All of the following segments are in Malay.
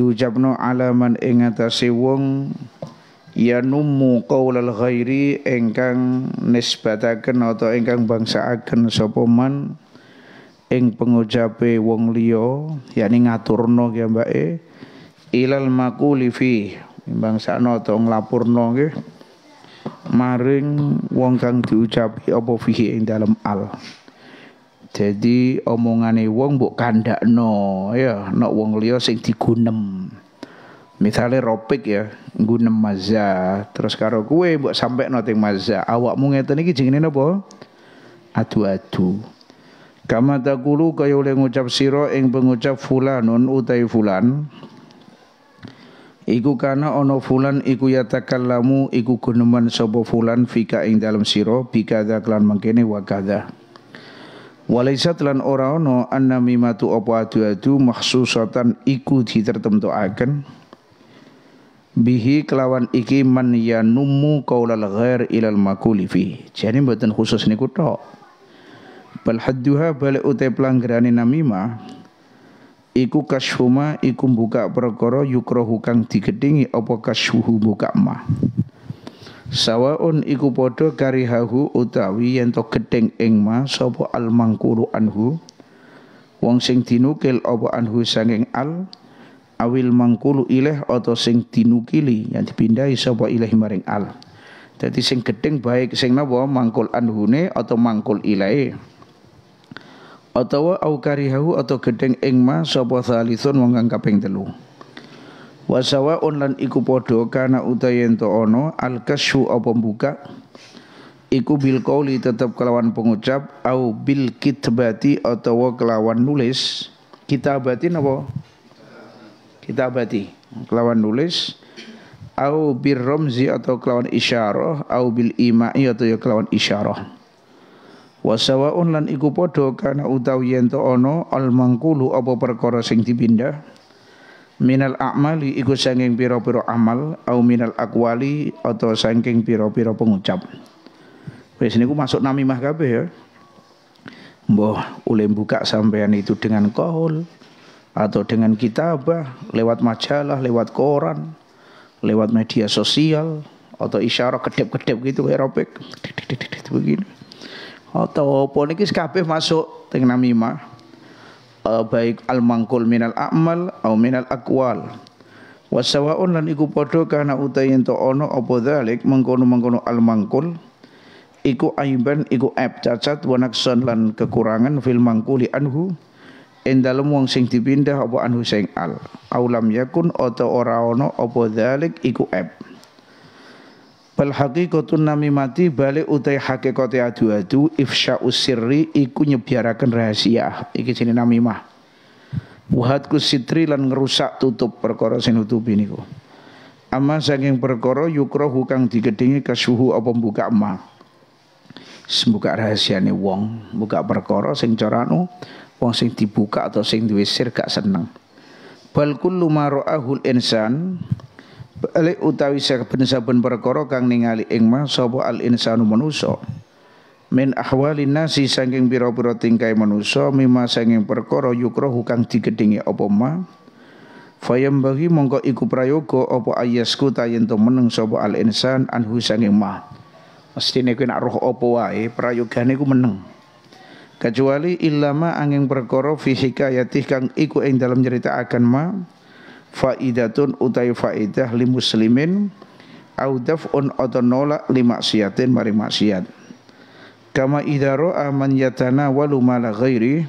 diujabno alaman ing atase wong ya numu qaulal ghairi ingkang nisbataken atau ingkang bangsaaken sapa man ing pengucape wong liya yakni ngaturno ya mbake ilal maquli fi bangsa atau nglapurno nggih maring wong kang diucapi apa fihi ing dalam al. Okay. Jadi omongane wong kandak no, ya nek wong liya sing digunem. Misalnya ropik ya, gunem mazza, terus karo kue sampai sampekno ting mazza, awakmu ngeten iki jenenge napa? Adu-adu. Kama taqulu kaya oleh ngucap sira ing pengucap fulanun utai fulan. Iku karena ono fulan iku yatakan lamu, iku guneman sapa fulan fika ing dalam sira bikada klan mangkene wa kadza. Walaisat lan ora ono anna mimatu opo adu-adu maksusatan iku ditertemtu akan Bihi kelawan iki man yanumu kaulal ghair ilal makuli Jadi buatan khusus ini kutok Bal hadduha balik utai pelanggerani namimah Iku kasyuma iku buka perkara yukrohukang kang digedingi opo kasyuhu buka ma sawaun iku padha karihahu utawi yen to gedeng ing ma sapa al mangkuru anhu wong sing dinukil apa anhu sanging al awil mangkulu ilah atau sing dinukili yang dipindahi sapa ilah maring al jadi sing gedeng baik sing napa mangkul anhune atau mangkul ilahe atau au karihahu atau gedeng ing ma sapa thalithun wong kang kaping 3 wasawaun lan iku padha kana utayento ono al kasyu apa buka iku bil qauli tetap kelawan pengucap au bil kitabati atau kelawan nulis kitabati napa kitabati kelawan nulis au bil romzi atau kelawan isyarah au bil ima'i atau ya kelawan isyarah wasawaun lan iku padha kana utawi ento ono al mangkulu apa perkara sing dipindah minal a'mali iku sanging pira-pira amal au minal akwali atau sanging pira-pira pengucap wis niku masuk namimah kabeh ya mbah oleh buka sampean itu dengan kohol atau dengan kitabah lewat majalah lewat koran lewat media sosial atau isyarat kedep-kedep gitu kayak begini atau apa niki kabeh masuk teng namimah uh, baik al mangkul minal amal atau minal akwal wasawaun lan iku padha kana utai ento ono apa dalik mengkono mengkono al mangkul iku aiban iku ab cacat wanakson lan kekurangan fil mangkuli anhu ing dalem wong sing dipindah apa anhu sing al aulam yakun atau ora ono apa dalik iku ab ap bal haqiqatun namimati balik utai hakikate adu-adu ifsya usirri iku nyebiarakan rahasia iki sini namimah buhat ku sitri lan ngerusak tutup perkara sing ini niku amma saking perkara yukro hukang digedingi kasuhu apa buka ma sembuka rahasiane wong buka perkara sing carane wong sing dibuka atau sing duwe gak seneng bal kullu ma insan Balik utawi saben saben perkara kang ningali ing mah sapa al insanu manuso, Min ahwalin nasi sangking biro-biro tingkai manuso, mima sangking perkara yukrohu kang digedhingi apa ma. Fayam bagi mongko iku prayogo opo ayasku tayen to meneng sobo al insan anhu sangking ma. Mestine kuwi nak roh apa wae prayogane ku meneng. Kecuali ilama angin perkara fisika hikayatih kang iku ing dalam cerita akan ma faidatun utai faidah li muslimin au daf'un atanola li maksiatin mari maksiat kama idaro aman yatana walu mala ghairi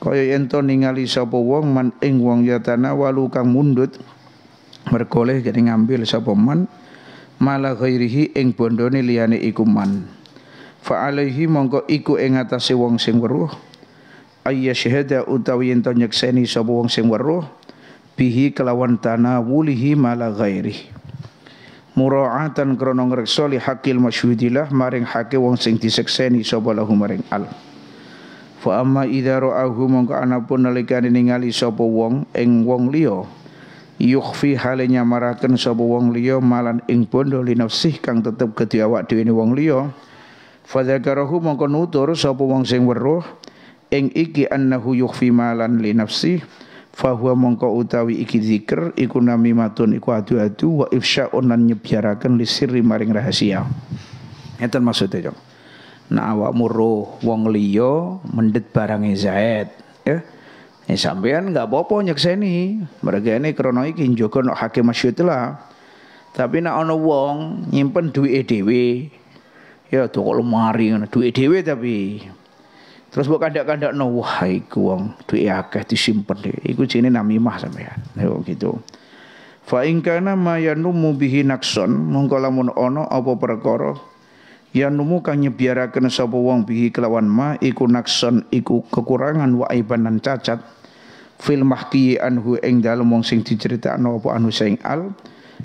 kaya ento ningali sapa wong man ing wong yatana walu kang mundut mergoleh jadi ngambil sapa man mala ghairihi ing bondone liyane iku man fa alaihi mongko iku ing atase wong sing weruh ayya syahada utawi ento nyekseni sapa wong sing weruh bihi kelawan tanah wulihi mala ghairi muraatan krono ngrekso li hakil masyhudilah maring hake wong sing disekseni sapa maring al fa amma idza ra'ahu mongko anapun nalikane ningali sobo wong ing wong liya yukhfi hale nyamaraken sapa wong liya malan ing bondo li nafsih kang tetep ketiawak awak dhewe wong liya fa zakarahu mongko nutur sobo wong sing weruh ing iki annahu yukhfi malan li nafsih fahuwa mongko utawi iki zikr, iku namimatun iku adu-adu wa ifsya'un onan nyebiaraken li sirri maring rahasia enten maksudnya jong nah awak muruh wong liya mendet barang zaid ya Ya, eh, sampean nggak apa-apa nyekseni mereka ini krono iki njogo nok hakim masyhut lah tapi nak ono wong nyimpen duit dhewe ya tok lemari ngono duwit dhewe tapi Terus buat kandak-kandak no wahai kuang tu ia eh akeh disimpan dia. Iku jenis namimah sampean. Ya gitu. Fa in kana ma yanumu bihi naqsan mongko lamun ana apa perkara yanumu kang nyebiarakeun sapa wong bihi kelawan ma iku naqsan iku kekurangan wa aibanan cacat fil mahki anhu ing dalem wong sing diceritakno apa anu sing al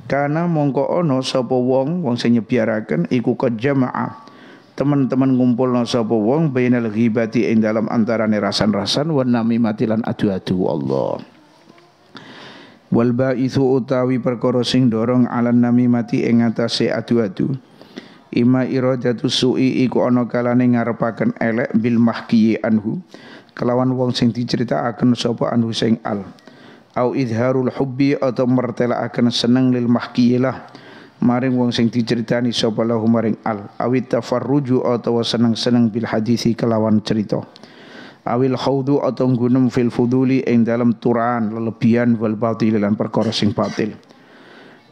kana mongko ana sapa wong wong sing nyebiarakeun iku ke jamaah teman-teman ngumpul nang sapa wong bainal ghibati ing dalam antaraning rasan-rasan wa namimati lan adu-adu Allah Walba itu utawi perkara sing dorong ala mati ing atase adu-adu ima iradatu su'i iku ana kalane ngarepaken elek bil mahkiyi anhu kelawan wong sing diceritakaken sapa anhu sing al au idharul hubbi atau mertelakaken seneng lil mahkiyilah lah maring wong sing diceritani sapa lahu maring al awit tafarruju atau seneng-seneng bil hadisi kelawan cerita awil khawdu atau gunung fil fuduli ing dalam turan lelebian wal batil lan perkara sing batil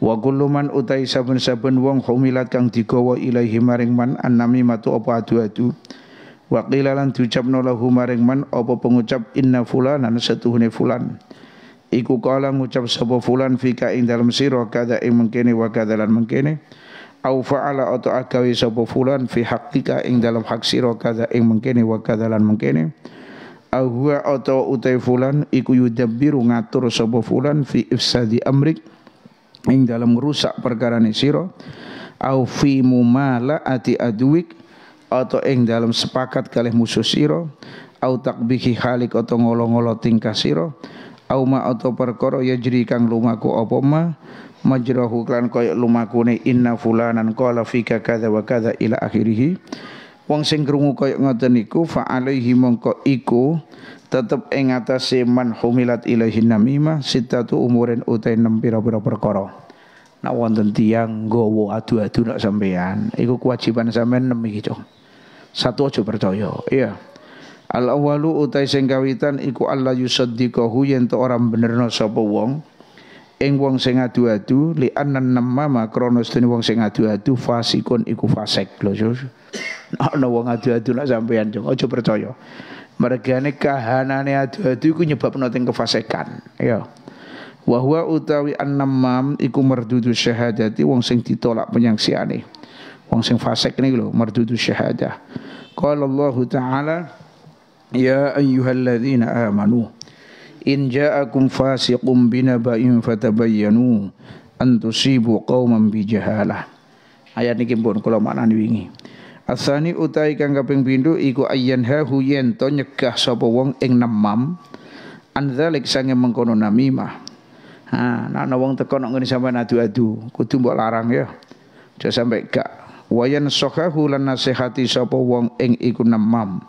wa kullu man utai saben-saben wong humilat kang digawa ilahi maring man annami matu apa adu-adu wa qilalan diucapno lahu maring man apa pengucap inna fulan setuhune fulan, fulan iku kala ngucap sapa fulan fika ing dalam sira kada ing mangkene wa kada lan mangkene au fa'ala atau agawi sapa fulan fi haqqika ing dalam hak sira kada ing mangkene wa kada lan mangkene au huwa atau utai fulan iku yudabbiru ngatur sapa fulan fi ifsadi amrik ing dalam rusak perkara ni sira au fi mumala ati adwik atau ing dalam sepakat kalih musuh sira au takbihi halik atau ngolong-ngolong tingkah sira au ma atau perkara yajri kang lumaku apa ma majrahu klan koyo lumaku ne inna fulanan qala fika kadza wa kadza ila akhirih wong sing krungu koyo ngoten niku fa alaihi mongko iku tetep ing atase man humilat ilaihi namimah sitatu umurin utai nem pira-pira perkara nak wonten tiang gowo adu-adu nak sampean iku kewajiban sampean nem iki cok satu aja percaya iya yeah. Al awalu utai sing kawitan iku Allah yusaddiqahu yen to orang benerno sapa wong ing wong sing adu-adu li anan nama makrono sedene wong sing adu-adu fasikun iku fasik lho Jos. Ana wong adu-adu nak sampean jeng aja percaya. Mergane kahanane adu-adu iku nyebabno teng kefasikan ya. Wa huwa utawi annamam iku merdudu syahadati wong sing ditolak penyaksiane. Wong sing fasik niku lho merdudu syahadah. Qala Allah Ta'ala يا أيها الذين آمنوا إن جاءكم فاسق بنبأ فتبينوا أن تصيبوا قوما بجهالة Ayat ini pun kalau makna ini wingi. Asani utai kang kaping pindu iku ayen ha huyen to nyegah sapa wong ing nemam an sange mengkono namimah. Ha, nek ana wong teko nek ngene sampean adu-adu, kudu mbok larang ya. Aja sampai gak wayan sokahu lan nasihati sapa wong ing iku nemam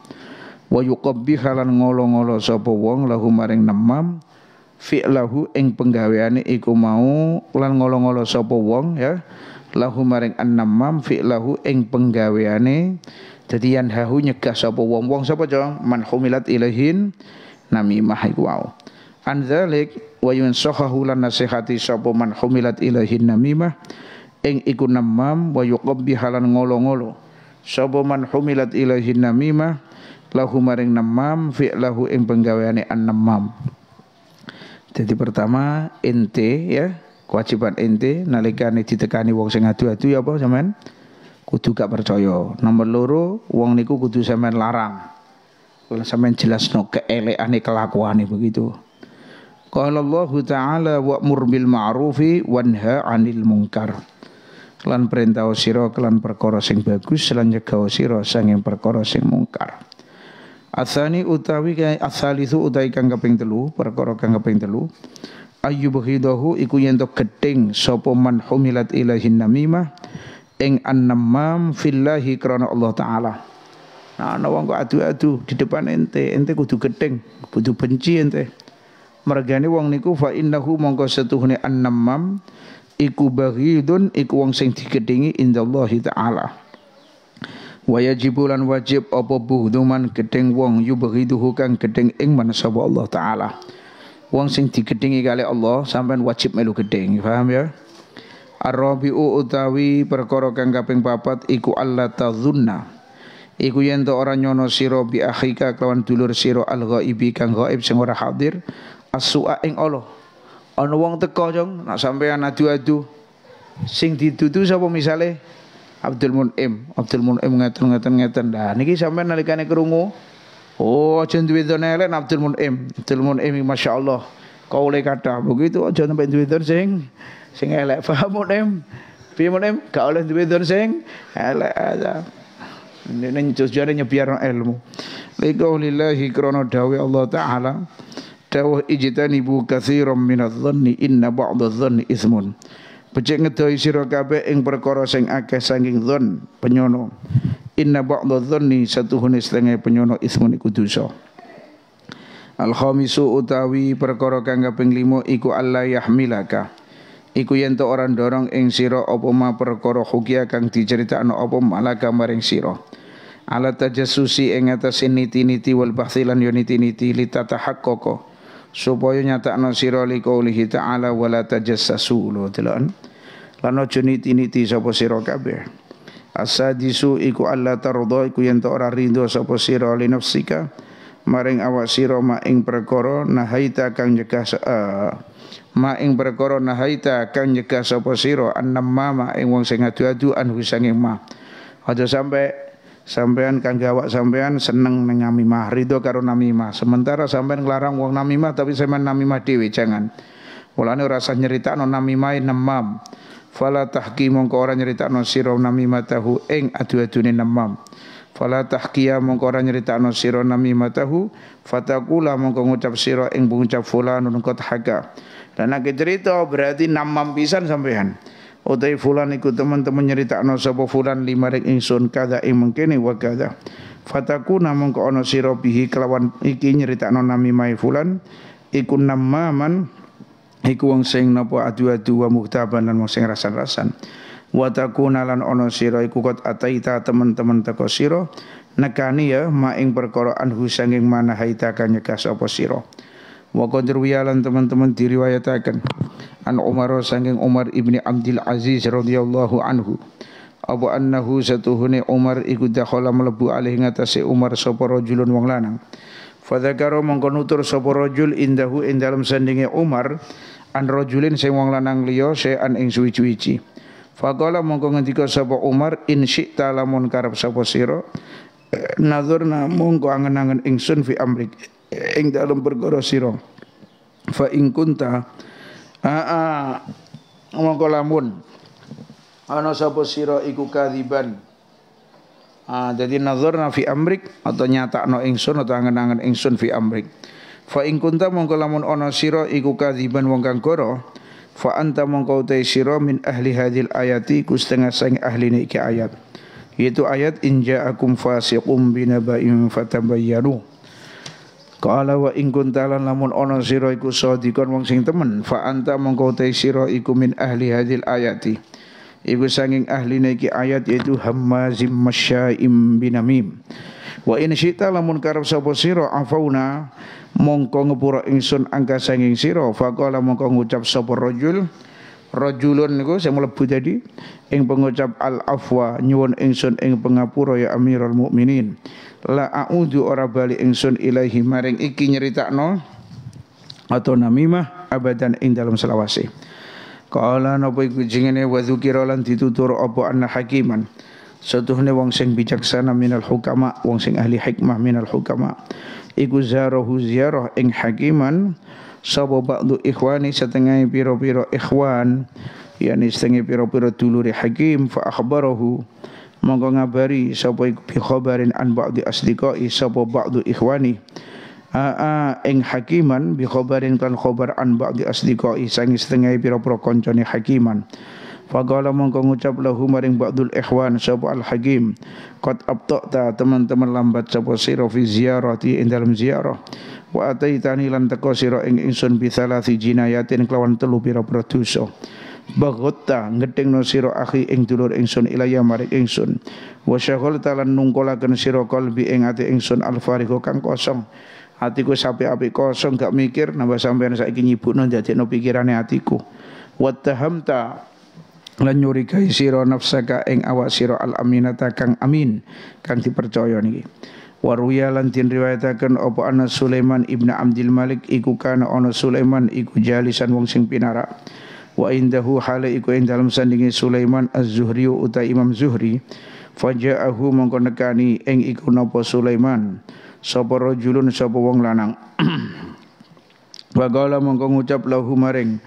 wa yuqabbiha lan ngolo-ngolo sapa wong lahu maring nemam fi'lahu ing penggaweane iku mau lan ngolo-ngolo sapa wong ya lahu maring annamam fi'lahu ing penggaweane dadi yan hahu nyegah sapa wong-wong sapa jo man humilat ilahin nami iku wow. an zalik wa yunsahahu lan nasihati sapa man humilat ilahin namimah ing iku namam wa yuqabbiha lan ngolo-ngolo sapa man humilat ilahin nami mah. lahu maring nemam lahu ing penggaweane an nemam jadi pertama ente ya kewajiban ente nalikane ditekani wong sing adu-adu ya apa sampean kudu gak percaya nomor loro wong niku kudu sampean larang sampean jelasno keelekane kelakuane begitu Qala Allah Ta'ala wa'mur murbil ma'rufi wanha 'anil munkar. Lan perintah sira kelan perkara sing bagus lan nyegah sira sanging perkara sing mungkar. Asani utawi asali su utawi kang kaping telu, perkara kang kaping telu. Ayu bahidahu iku yen to gething sapa man humilat ilahi namimah ing annamam fillahi karena Allah taala. Nah, ana wong kok adu-adu di depan ente, ente kudu gething, kudu benci ente. Mergane wong niku fa innahu mongko setuhne annamam iku bahidun iku wong sing digedhingi indallahi taala wayajibulan wajib apa buhduman gedeng wong yubghiduhu kang gedeng ing sapa Allah taala wong sing digedengi kali Allah sampai wajib melu gedeng faham ya arabiu utawi perkorokan kang kaping papat iku Allah tazunna Iku yen to nyono siro bi akhika kelawan dulur sira al ghaibi kang ghaib sing ora hadir asua ing Allah. Ana wong teko jong nak sampean adu-adu sing ditutu sapa misale Abdul Munim. Eh, Abdul Munim ngeten ngeten ngeten. Dah niki sampai nalicane kerungu. Oh, jenduwe dona elen Abdul Munim. Eh, Abdul Munim, eh, masya Allah. Kau oleh kata begitu, oh, jangan sampai jenduwe dona sing, sing elak. Faham Munim? Faham Munim? Kau oleh jenduwe dona sing, elek aja. Ini biar orang ilmu. Lillahi krono dawai Allah Ta'ala. Dawah ijitani bu kathiran minat dhani inna ba'da dhani ismun. Pecik ngedoi sira kabeh ing perkara sing akeh sanging dzon penyono. Inna ba'dha satu satuhune setengah penyono ismun iku dosa. Al khamisu utawi perkara kang kaping 5 iku Allah yahmilaka. Iku yen to ora dorong ing sira apa ma perkara hukia kang diceritakno apa malaka maring sira. alat tajassusi ing atas niti-niti wal bakhilan yo niti-niti litatahaqqaqa. kokoh supaya nyatakno sira li qaulihi ta'ala wala tajassasu lo telan lan ojo niti-niti sapa sira kabeh asadisu iku alla tardo iku yen to ora rindu sapa sira li nafsika maring awak sira ma ing perkara nahaita kang nyegah uh, eh, ma ing perkara nahaita kang nyegah sapa sira annam ma ing wong sing adu-adu anhu sanging ma aja sampai sampean kang gawak sampean seneng ning namimah rido karo namimah sementara sampean nglarang wong namimah tapi sampean namimah dhewe jangan mulane ora usah nyeritakno namimah nemam fala tahki mongko ora nyeritakno sira namimah tahu ing adu-adune nemam fala tahkiya mongko ora nyeritakno sira namimah tahu fatakula mongko ngucap sira ing bungcap fulan nun kot haga lan nek cerita berarti namam pisan sampean utai fulan iku teman-teman nyerita no sapa fulan lima rek ingsun kada ing mengkene wa kada fataku namung ke ono sira bihi kelawan iki nyerita no nami mai fulan iku namaman iku wong sing napa adu-adu wa muhtaban dan wong sing rasan-rasan wa nalan ono siro iku kot ataita teman-teman teko siro nekani ya ma ing perkara anhu sanging mana haita kang nyegas apa sira wa kondruwialan teman-teman diriwayatakan an Umar sanging Umar ibni Abdul Aziz radhiyallahu anhu Abu annahu satuhune Umar iku dakhala mlebu alih ngatasé Umar sapa rajulun wong lanang Fadzakara mongko nutur sapa rajul indahu ing dalem sandinge Umar an rajulin sing wong lanang liya se an ing suwi-suwi Fakala mongko ngendika sapa Umar in syi'ta lamun karep sapa sira eh, nazurna mongko angen-angen ingsun fi amrik ing dalem perkara sira fa ing kunta Haa. Ha. Ngomong lamun. Ano sapa siro iku kadiban. Ha, jadi nazar nafi amrik atau nyata no insun atau angen-angen insun fi amrik. Fa ing kunta ono siro ana iku kadiban wong kang fa anta mongko te sira min ahli hadil ayati ku setengah sang ahli iki ayat. Yaitu ayat in ja'akum fasiqum binaba'in fatabayyanu. Ya. Qala wa in kuntalan lamun ana sira iku sadikon wong sing temen fa anta mongko te sira iku min ahli hadhil ayati iku sanging ahli iki ayat yaitu hammazim masyaim binamim wa in syita lamun karep sapa sira afauna mongko ngepura ingsun angka sanging sira fa qala mongko ngucap sapa rajul rajulun niku sing mlebu jadi. ing pengucap al afwa nyuwun ingsun ing pengapura ya amirul mukminin la a'udzu ora bali ingsun ilahi maring iki nyeritakno atau namimah abadan ing dalam selawase Kala napa iku jengene wa dzikira lan ditutur apa anna hakiman setuhne wong sing bijaksana minal hukama wong sing ahli hikmah minal hukama iku zarahu ziarah ing hakiman sapa ba'du ikhwani setengah piro-piro ikhwan yakni setengah piro-piro duluri hakim fa akhbarahu monggo ngabari sapa bi khabarin an ba'du asdiqai sapa ba'du ikhwani aa ing hakiman bi khabarin kan khabar an ba'du asdiqai sang setengah piro-piro kancane hakiman Faqala mongko ngucap lahu maring ba'dul ikhwan sapa al-hakim qad abta'ta teman-teman lambat sapa sira fi ziyarati ing dalam ziarah wa ataitani lan teko sira ing insun bi salasi jinayatin kelawan telu pira-pira dosa Bagotta ngeting no siro akhi ing dulur ingsun ilaya marik ingsun Wa syakul talan nungkolakan siro kolbi ing ati ingsun alfariku kang kosong Atiku sapi api kosong gak mikir Nambah sampean saiki nyibuk no jadik no pikirannya atiku Wa tahamta lan nyurigai sira nafsaka ing awak sira al aminata kang amin kang dipercaya niki waruya lan tin riwayataken apa ana Sulaiman ibnu Abdul Malik iku kana ana Sulaiman iku jalisan wong sing pinara wa indahu hale iku ing dalem sandinge Sulaiman az-Zuhri uta Imam Zuhri faja'ahu mongko nekani ing iku napa Sulaiman sapa rajulun sapa wong lanang wa mongko ngucap lahu maring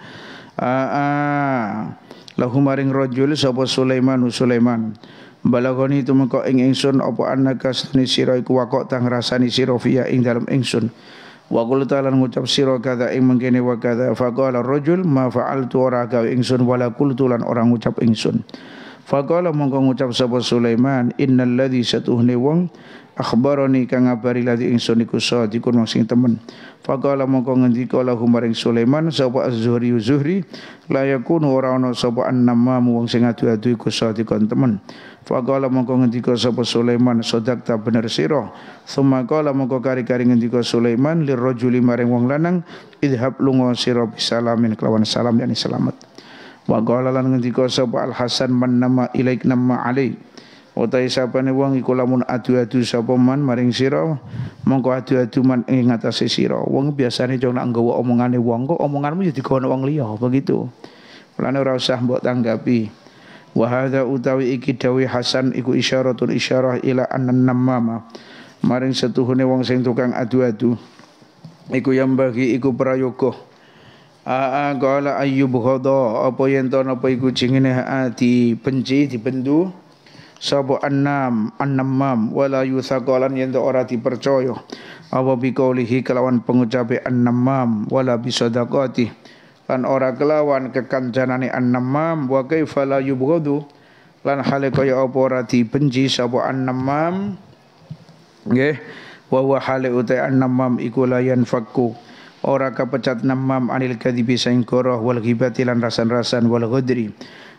Aa lahum maring rajul sapa Sulaiman Sulaiman balagoni tu mengko ing ingsun apa annaka sunni sira iku wakok tang rasani sira fiya ing dalem ingsun wa qul ta'ala ngucap sira kada ing mangkene wa kada faqala rajul ma fa'altu ora gawe ingsun wala qultu lan orang ngucap ingsun Faqala mongko ngucap sapa Sulaiman innal ladzi satuhni wong akhbarani kang ngabari ladzi ingsun iku sadiqun wong sing temen. Faqala mongko ngendika lahu maring Sulaiman sapa Az-Zuhri Zuhri la yakunu ora ana sapa annamam wong sing adu-adu iku sadiqun temen. Faqala mongko ngendika sapa Sulaiman sadaq ta bener sira. Suma qala kari-kari ngendika Sulaiman lirajuli maring wong lanang idhab lunga sira bisalamin kelawan salam yani selamat. Wa qala lan ngendika sapa Al Hasan man nama ilaik nama Ali. Utai sapa ne wong iku adu-adu sapa man maring sira mongko adu-adu man ing ngatasé sira. Wong biasane jong nak omongan omongane wong kok omonganmu jadi ya digawa wang liya begitu. Mulane ora usah tanggapi. Wa hadza utawi iki dawuh Hasan iku isyaratun isyarah ila annannamama. Maring setuhune wang sing tukang adu-adu iku yang bagi iku prayoga. Aa gola ayub khodo apa yang tuan apa iku cingine di benci di bendu sabo annam annamam wala yusagolan yang tu orang dipercaya apa bikaulihi kelawan pengucape annamam wala bisadaqati lan ora kelawan kekancanane annamam wa kaifa la yubghadu lan hale kaya apa ora dibenci sapa annamam nggih wa wa hale uta annamam iku layan fakku ora kapecat namam anil kadhibi sain qorah wal ghibati lan rasan-rasan wal ghadri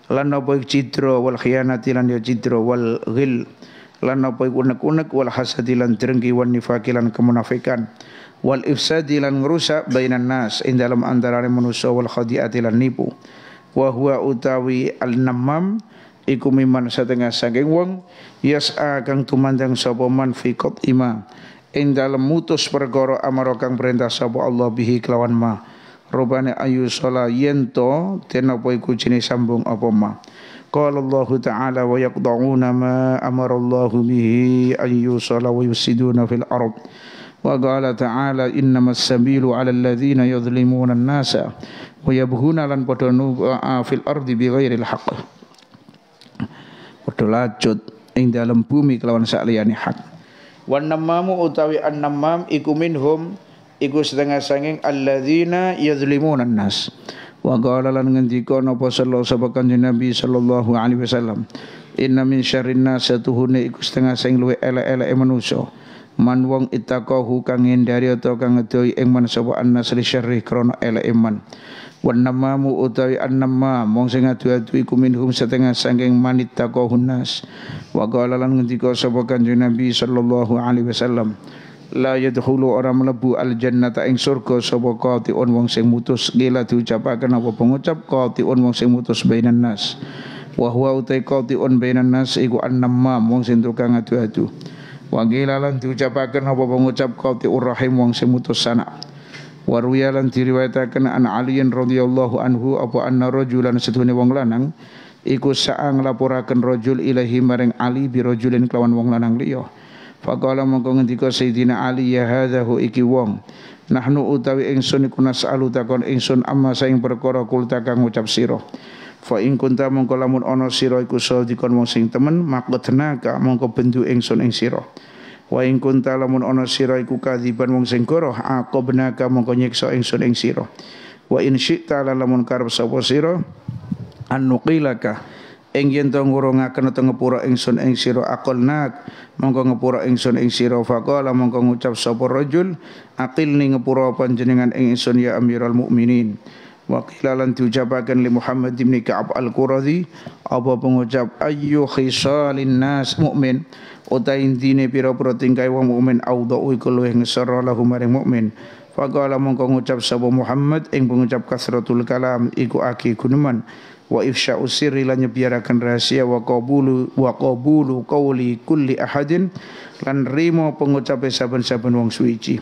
lan napa citra wal khianati lan ya citra wal ghil lan napa unek-unek wal hasadi lan trenggi wan nifaki lan kemunafikan wal ifsadi lan ngrusak bainan nas in dalam antaraning manusia wal khadiati lan nipu wa huwa utawi al namam iku miman setengah saking wong yas'a kang tumandang sapa man fi qat ima ing dalem mutus perkara amarga kang perintah sapa Allah bihi kelawan ma rubane ayu sala yento ten apa iku jenis sambung apa ma qala Allah taala wa yaqduna ma amara Allah bihi ayu sala wa yusiduna fil ard wa qala taala innamas sabilu ala alladhina yadhlimuna an-nasa wa yabghuna lan padha fil ardi bighairi al-haq padha lajut ing dalem bumi kelawan sak liyane hak Wan namamu utawi an namam iku minhum iku setengah sanging alladzina yadzlimun annas. Wa qala lan ngendika napa sallallahu sapa kanjeng Nabi sallallahu alaihi wasallam. Inna min syarrin nas satuhune iku setengah sing luwe elek-eleke manusa man wong itaqahu kang ngendari atau kang ngedoi ing man sapa annasri syarri krana ele iman wa namamu utawi annama mong sing adu-adu iku minhum setengah saking man itaqahu nas wa qala lan ngendika sapa kanjeng nabi sallallahu alaihi wasallam la yadkhulu orang mlebu al jannata ing surga sapa qatiun wong sing mutus gila diucapaken apa pengucap qatiun wong sing mutus bainan nas wa huwa utai qatiun bainan nas iku annama mong sing tukang adu-adu adu adu Wa gilalan diucapakan apa pengucap kau ti'ur rahim wang semutus sana Wa ruyalan diriwayatakan an aliyin radhiyallahu anhu apa anna rojulan setuhni wang lanang Iku sa'ang laporakan rojul ilahi maring ali bi rajulin kelawan wang lanang liyoh Fakala mongko ngendika Sayyidina Ali ya hadahu iki wong. Nahnu utawi ingsun ikunas alutakon takon ingsun amma saing perkara takang ucap sirah fa ing kunta mongko lamun ana sira iku sadikon wong sing temen maqtana ka mongko bendu ingsun ing sira wa ing kunta lamun ana sira iku kadiban wong sing goroh aku benaka mongko nyiksa ingsun ing sira wa in syi'ta lamun karep sapa sira an nuqilaka ing yen to ngurungaken utawa ngepura ingsun ing sira aqulna mongko ngepura ingsun ing sira faqala mongko ngucap sapa rajul aqilni ngepura panjenengan ing ingsun ya amiral mukminin wa qila lan tujabakan li Muhammad ibn Ka'ab al-Qurazi apa pengucap ayyu khisalin nas mukmin utai dine pira-pira tingkai wong mukmin audhu iku luwih ngesor lahum maring mukmin faqala mongko ngucap sapa Muhammad ing pengucap kasratul kalam iku aki kunuman, wa ifsha usiri lan nyebiarakan rahasia wa qabulu wa qabulu qawli kulli ahadin lan rimo pengucape saben-saben wong suci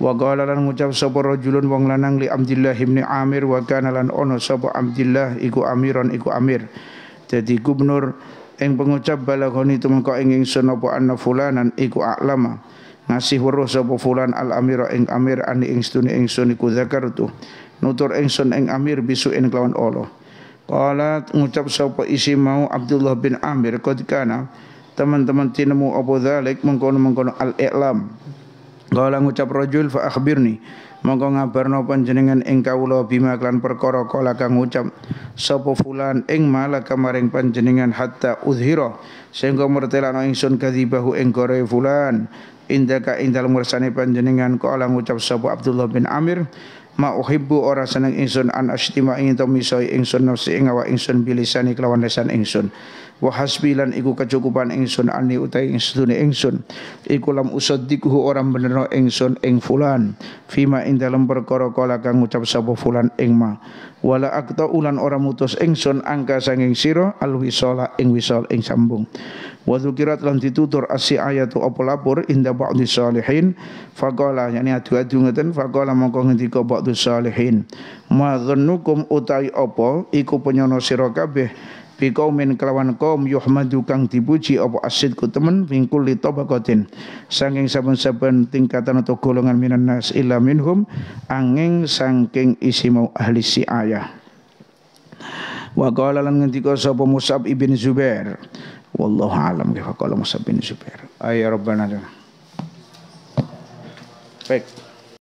wa qala lan ngucap sapa rajulun wong lanang li Abdullah ibn Amir wa kana lan ono sapa Abdullah iku amiron iku amir Jadi gubernur yang pengucap balagoni tumeka ing ingsun apa anna fulanan iku a'lama ngasih weruh sapa fulan al amira ing amir ani ing stune ingsun iku zakartu nutur ingsun ing amir bisu in kelawan Allah qala ngucap sapa isi mau Abdullah bin Amir kod kana teman-teman tinemu apa zalik mengkono-mengkono al-iqlam Kala ngucap rajul fa akhbirni monggo ngabarno panjenengan ing kawula bima klan perkara kala kang ngucap sapa fulan ing malah kamaring panjenengan hatta uzhira sehingga mertelano ingsun kadhibahu ing gore fulan indaka indal mursani panjenengan kala ngucap sapa Abdullah bin Amir ma uhibbu ora seneng ingsun an ashtima ing to misoi ingsun nafsi ing awak ingsun bilisani kelawan lisan ingsun wa hasbilan iku kecukupan ingsun ani utai ingsun ingsun iku lam usaddiquhu orang benero ingsun ing fulan fima ing dalam perkara kala kang ngucap sapa fulan ing ma wala akta ulan orang mutus ingsun angka sanging sira al wisala ing wisal ing sambung wa dzukirat lan ditutur asi ayatu apa lapor inda ba'di salihin faqala yani adu-adu ngeten faqala mongko ngendika ba'du salihin ma utai apa iku penyono sira kabeh biqaumin kelawan kaum yuhmadu kang dipuji apa asidku temen bingkul li tabaqatin saking saben-saben tingkatan atau golongan minan nas illa minhum angin saking isi mau ahli si ayah wa qala lan ngendika sapa musab ibn zubair wallahu alam ke qala musab ibn zubair ayya rabbana baik